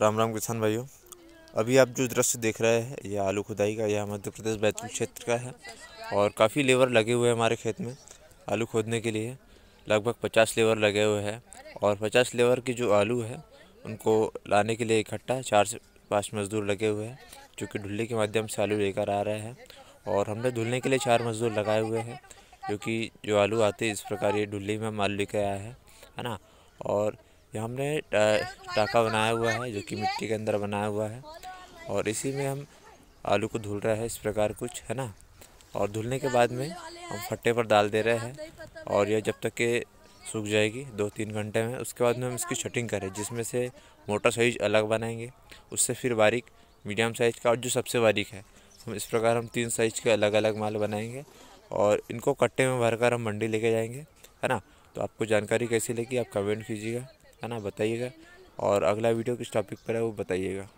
राम राम किसान भाइयों अभी आप जो दृश्य देख रहे हैं यह आलू खुदाई का यह मध्य प्रदेश बैतूल क्षेत्र का है और काफ़ी लेबर लगे हुए हैं हमारे खेत में आलू खोदने के लिए लगभग पचास लेबर लगे हुए हैं और पचास लेबर के जो आलू है उनको लाने के लिए इकट्ठा चार से पाँच मज़दूर लगे हुए हैं जो कि ढुल्ले के माध्यम से आलू लेकर आ रहे हैं और हमने धुलने के लिए चार मज़दूर लगाए हुए हैं क्योंकि जो आलू आते इस प्रकार ये ढुल्ली में माल लेकर आया है है ना और ये हमने टाका बनाया हुआ है जो कि मिट्टी के अंदर बनाया हुआ है और इसी में हम आलू को धुल रहे हैं इस प्रकार कुछ है ना और धुलने के बाद में हम फट्टे पर डाल दे रहे हैं और यह जब तक के सूख जाएगी दो तीन घंटे में उसके बाद में हम इसकी शटिंग करें जिसमें से मोटा साइज अलग बनाएंगे उससे फिर बारीक मीडियम साइज़ का और जो सबसे बारीक है हम इस प्रकार हम तीन साइज़ के अलग अलग माल बनाएंगे और इनको कट्टे में भरकर हम मंडी लेके जाएंगे है ना तो आपको जानकारी कैसी लगी आप कमेंट कीजिएगा है ना बताइएगा और अगला वीडियो किस टॉपिक पर है वो बताइएगा